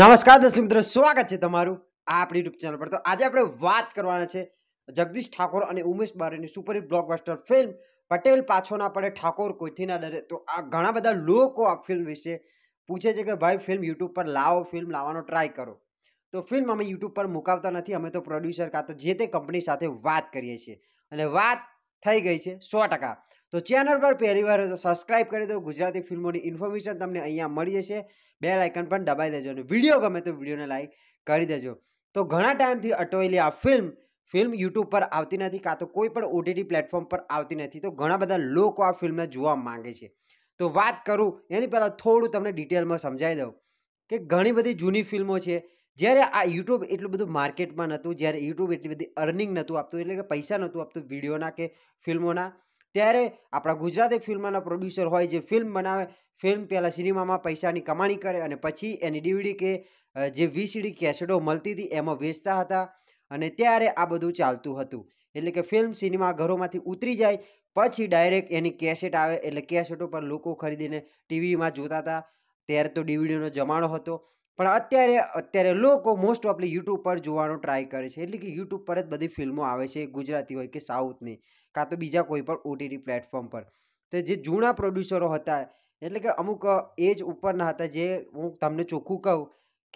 નમસ્કાર દર્શક મિત્રો સ્વાગત છે તમારું આ આપણી યુટ્યુબ ચેનલ પર તો આજે આપણે વાત કરવાના છે જગદીશ ઠાકોર અને ઉમેશ બારેની સુપરહિટ બ્લોકબસ્ટર ફિલ્મ પટેલ પાછોના ના પડે ઠાકોર કોઈથી ના ડરે તો આ ઘણા બધા લોકો આ ફિલ્મ વિશે પૂછે છે કે ભાઈ ફિલ્મ યુટ્યુબ પર લાવો ફિલ્મ લાવવાનો ટ્રાય કરો તો ફિલ્મ અમે યુટ્યુબ પર મુકાવતા નથી અમે તો પ્રોડ્યુસર કાં તો જે તે કંપની સાથે વાત કરીએ છીએ અને વાત થઈ ગઈ છે સો ટકા તો ચેનલ પર પહેલી વાર તો સબસ્ક્રાઇબ કરી દો ગુજરાતી ફિલ્મોની ઇન્ફોર્મેશન તમને અહીંયા મળી જશે બે લાઇકન પણ દબાઈ દેજો અને વિડીયો ગમે તો વિડીયોને લાઇક કરી દેજો તો ઘણા ટાઈમથી અટવાયેલી આ ફિલ્મ ફિલ્મ યુટ્યુબ પર આવતી નથી કાં તો કોઈ પણ ઓટીટી પ્લેટફોર્મ પર આવતી નથી તો ઘણા બધા લોકો આ ફિલ્મને જોવા માંગે છે તો વાત કરું એની પહેલાં થોડું તમને ડિટેલમાં સમજાવી દઉં કે ઘણી બધી જૂની ફિલ્મો છે જ્યારે આ યુટ્યુબ એટલું બધું માર્કેટમાં નહોતું જ્યારે યુટ્યુબ એટલી બધી અર્નિંગ નહોતું આપતું એટલે કે પૈસા નહોતું આપતું વિડીયોના કે ફિલ્મોના ત્યારે આપણા ગુજરાતી ફિલ્મના પ્રોડ્યુસર હોય જે ફિલ્મ બનાવે ફિલ્મ પહેલાં સિનેમામાં પૈસાની કમાણી કરે અને પછી એની ડીવીડી કે જે વીસીડી કેસેટો મળતી હતી એમાં વેચતા હતા અને ત્યારે આ બધું ચાલતું હતું એટલે કે ફિલ્મ સિનેમા ઘરોમાંથી ઉતરી જાય પછી ડાયરેક્ટ એની કેસેટ આવે એટલે કેસેટો પર લોકો ખરીદીને ટીવીમાં જોતા હતા ત્યારે તો ડીવીડીનો જમાનો હતો પણ અત્યારે અત્યારે લોકો મોસ્ટ ઓફલી યુટ્યુબ પર જોવાનો ટ્રાય કરે છે એટલે કે યુટ્યુબ પર જ બધી ફિલ્મો આવે છે ગુજરાતી હોય કે સાઉથની કાં તો બીજા કોઈ પણ ઓટીટી પ્લેટફોર્મ પર તો જે જૂના પ્રોડ્યુસરો હતા એટલે કે અમુક એજ ઉપરના હતા જે હું તમને ચોખ્ખું કહું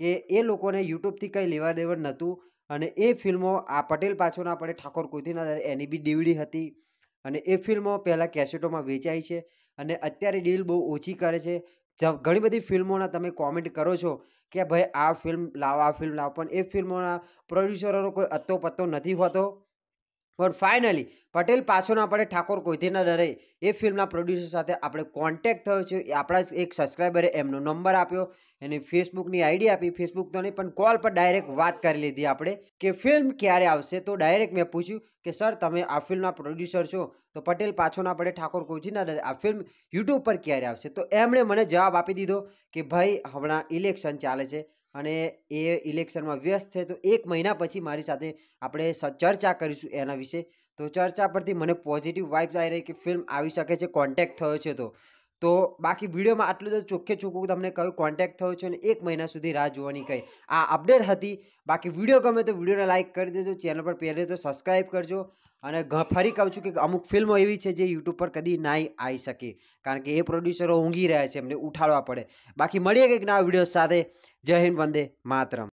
કે એ લોકોને યુટ્યુબથી કંઈ લેવા દેવા નહોતું અને એ ફિલ્મો આ પટેલ પાછો ના પડે ઠાકોર કોઈથી ના એની બી ડીવીડી હતી અને એ ફિલ્મો પહેલાં કેસેટોમાં વેચાય છે અને અત્યારે ડીલ બહુ ઓછી કરે છે ઘણી બધી ફિલ્મોના તમે કોમેન્ટ કરો છો કે ભાઈ આ ફિલ્મ લાવો આ ફિલ્મ લાવો પણ એ ફિલ્મોના પ્રોડ્યુસરોનો કોઈ અત્તો પત્તો નથી હોતો પણ ફાઇનલી પટેલ પાછો ના પડે ઠાકોર કોઈથી ના ડરે એ ફિલ્મના પ્રોડ્યુસર સાથે આપણે કોન્ટેક્ટ થયો છે આપણા એક સબસ્ક્રાઈબરે એમનો નંબર આપ્યો એને ફેસબુકની આઈડી આપી ફેસબુક તો નહીં પણ કોલ પર ડાયરેક્ટ વાત કરી લીધી આપણે કે ફિલ્મ ક્યારે આવશે તો ડાયરેક્ટ મેં પૂછ્યું કે સર તમે આ ફિલ્મના પ્રોડ્યુસર છો તો પટેલ પાછો ના પડે ઠાકોર કોઈથી કોઈથીના ડરે આ ફિલ્મ યુટ્યુબ પર ક્યારે આવશે તો એમણે મને જવાબ આપી દીધો કે ભાઈ હમણાં ઇલેક્શન ચાલે છે અને એ ઇલેક્શનમાં વ્યસ્ત છે તો એક મહિના પછી મારી સાથે આપણે ચર્ચા કરીશું એના વિશે તો ચર્ચા પરથી મને પોઝિટિવ વાઇબ્સ આવી રહી કે ફિલ્મ આવી શકે છે કોન્ટેક્ટ થયો છે તો તો બાકી વિડીયોમાં આટલું જ ચોખ્ખે ચોખ્ખું તમને કયો કોન્ટેક્ટ થયો છે અને એક મહિના સુધી રાહ જોવાની કહી આ અપડેટ હતી બાકી વિડીયો ગમે તો વિડીયોને લાઇક કરી દેજો ચેનલ પર પહેલે તો સબસ્ક્રાઈબ કરજો અને ફરી કહું છું કે અમુક ફિલ્મો એવી છે જે યુટ્યુબ પર કદી નાઈ આવી શકે કારણ કે એ પ્રોડ્યુસરો ઊંઘી રહ્યા છે એમને ઉઠાડવા પડે બાકી મળીએ કંઈક ના વિડીયો સાથે જય હિન્દ વંદે માતરમ